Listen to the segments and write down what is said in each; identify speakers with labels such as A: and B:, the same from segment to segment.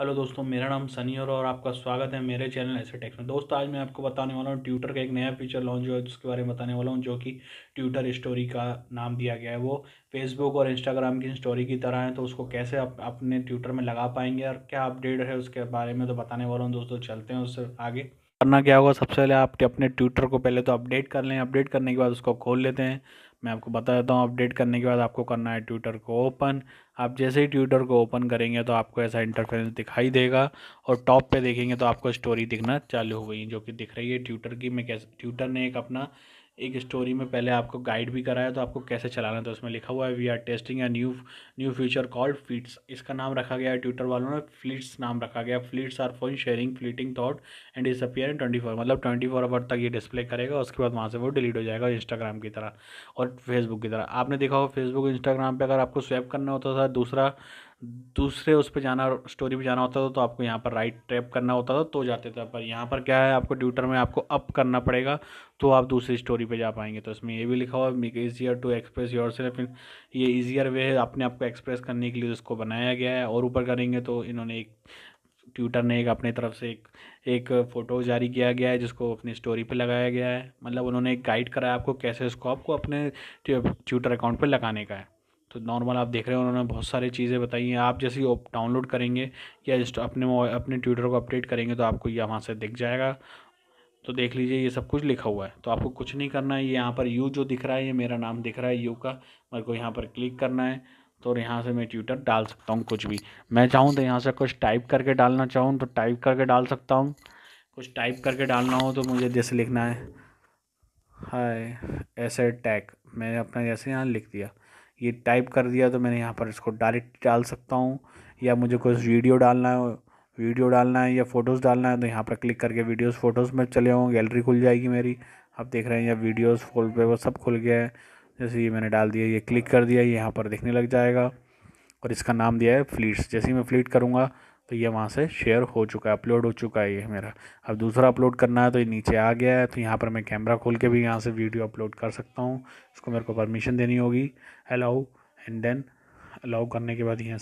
A: hello दोस्तों मेरा नाम सनी और, और आपका स्वागत है मेरे चैनल ऐसे टेक्स में दोस्तों आज मैं आपको बताने वाला हूँ ट्विटर का एक नया फीचर लॉन्च हुआ है जिसके बारे में बताने वाला हूँ जो कि ट्विटर स्टोरी का नाम दिया गया है वो फेसबुक और इंस्टाग्राम की स्टोरी की तरह है तो उसको कैसे आप अपने ट्विटर में लगा पाएंगे और क्या अपडेट है उसके बारे में तो बताने वाला हूँ दोस्तों चलते हैं उससे आगे करना क्या होगा सबसे पहले आप अपने ट्विटर को पहले तो अपडेट कर लें अपडेट करने के बाद उसको खोल लेते हैं मैं आपको बता देता हूँ अपडेट करने के बाद आपको करना है ट्विटर को ओपन आप जैसे ही ट्विटर को ओपन करेंगे तो आपको ऐसा इंटरफेरेंस दिखाई देगा और टॉप पे देखेंगे तो आपको स्टोरी दिखना चालू हो गई जो कि दिख रही है ट्विटर की मैं कैसे ट्विटर ने एक अपना एक स्टोरी में पहले आपको गाइड भी कराया तो आपको कैसे चलाना था तो उसमें लिखा हुआ है we are testing a new new feature called fleets इसका नाम रखा गया है ट्विटर वालों ने फ्लीट्स नाम रखा गया fleets are for sharing fleeting thought and is appear in twenty four मतलब ट्वेंटी फोर आवर तक ये डिस्प्ले करेगा उसके बाद वहाँ से वो डिलीट हो जाएगा इंस्टाग्राम की तरह और फेसबुक की तरह आपने देखा हो फेसबुक इंस्टाग्राम पर अगर आपको स्वैप करना होता तो था दूसरा दूसरे उस पर जाना स्टोरी पर जाना होता था तो आपको यहाँ पर राइट टैप करना होता था तो जाते थे पर यहाँ पर क्या है आपको ट्यूटर में आपको अप करना पड़ेगा तो आप दूसरी स्टोरी पे जा पाएंगे तो इसमें ये भी लिखा हुआ make easier to express yourself ये ईजियर वे है अपने आप को एक्सप्रेस करने के लिए उसको बनाया गया है और ऊपर करेंगे तो इन्होंने एक ट्यूटर ने एक अपने तरफ से एक एक फ़ोटो जारी किया गया है जिसको अपनी स्टोरी पे लगाया गया है मतलब उन्होंने एक गाइड कराया आपको कैसे उसको आपको अपने ट्यूटर अकाउंट पे लगाने का है तो नॉर्मल आप देख रहे हैं उन्होंने बहुत सारी चीज़ें बताई हैं आप जैसे ही डाउनलोड करेंगे या जस्ट अपने अपने ट्विटर को अपडेट करेंगे तो आपको ये वहाँ से दिख जाएगा तो देख लीजिए ये सब कुछ लिखा हुआ है तो आपको कुछ नहीं करना है ये यहाँ पर यू जो दिख रहा है ये मेरा नाम दिख रहा है यू का मेरे को यहाँ पर क्लिक करना है तो और यहाँ से मैं ट्विटर डाल सकता हूँ कुछ भी मैं चाहूँ तो यहाँ से कुछ टाइप करके डालना चाहूँ तो टाइप करके डाल सकता हूँ कुछ टाइप करके डालना हो तो मुझे जैसे लिखना है हाय ऐसे टैग मैं अपना जैसे यहाँ लिख दिया ये टाइप कर दिया तो मैंने यहाँ पर इसको डायरेक्ट डाल सकता हूँ या मुझे कुछ वीडियो डालना है वीडियो डालना है या फ़ोटोज़ डालना है तो यहाँ पर क्लिक करके वीडियोस फ़ोटोज़ में चले जाऊँ गैलरी खुल जाएगी मेरी आप देख रहे हैं या वीडियोस फोल पे वो सब खुल गया है जैसे ये मैंने डाल दिया ये क्लिक कर दिया ये यहाँ पर देखने लग जाएगा और इसका नाम दिया है फ्लीट्स जैसे ही मैं फ्लीट करूँगा तो ये वहाँ से शेयर हो चुका है अपलोड हो चुका है ये मेरा अब दूसरा अपलोड करना है तो ये नीचे आ गया है तो यहाँ पर मैं कैमरा खोल के भी यहाँ से वीडियो अपलोड कर सकता हूँ उसको मेरे को परमिशन देनी होगी अलाउ एंड देन अलाउ करने के बाद यहाँ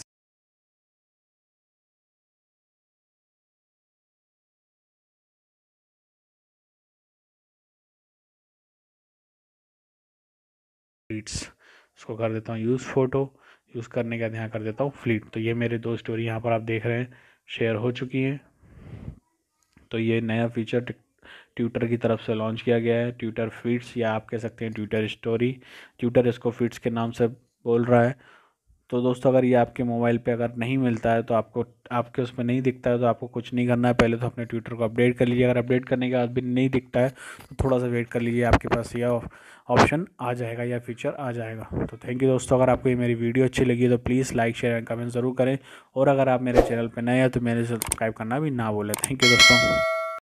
A: इसको कर देता हूँ यूज़ फ़ोटो यूज़ करने का ध्यान कर देता हूँ फ्लीट तो ये मेरे दो स्टोरी यहाँ पर आप देख रहे हैं शेयर हो चुकी हैं तो ये नया फीचर ट्विटर की तरफ से लॉन्च किया गया है ट्विटर फीड्स या आप कह सकते हैं ट्विटर स्टोरी ट्विटर इसको फीड्स के नाम से बोल रहा है तो दोस्तों अगर ये आपके मोबाइल पे अगर नहीं मिलता है तो आपको आपके उस पर नहीं दिखता है तो आपको कुछ नहीं करना है पहले तो अपने ट्विटर को अपडेट कर लीजिए अगर अपडेट करने के बाद भी नहीं दिखता है तो थोड़ा सा वेट कर लीजिए आपके पास यह ऑप्शन आ जाएगा या फीचर आ जाएगा तो थैंक यू दोस्तों अगर आपको ये मेरी वीडियो अच्छी लगी तो please like share and comment ज़रूर करें और अगर आप मेरे चैनल पर नए हैं तो मेरे सब्सक्राइब करना भी ना बोले थैंक यू दोस्तों